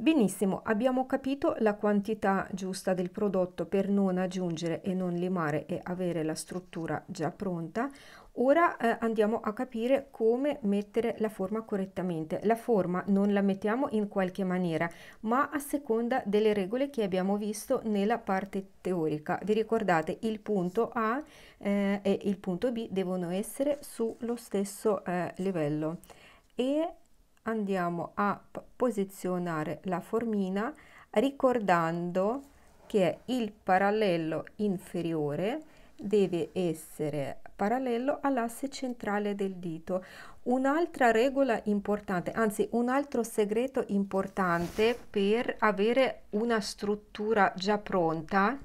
Benissimo, abbiamo capito la quantità giusta del prodotto per non aggiungere e non limare e avere la struttura già pronta. Ora eh, andiamo a capire come mettere la forma correttamente. La forma non la mettiamo in qualche maniera, ma a seconda delle regole che abbiamo visto nella parte teorica. Vi ricordate il punto A eh, e il punto B devono essere sullo stesso eh, livello e andiamo a posizionare la formina ricordando che il parallelo inferiore deve essere parallelo all'asse centrale del dito. Un'altra regola importante, anzi un altro segreto importante per avere una struttura già pronta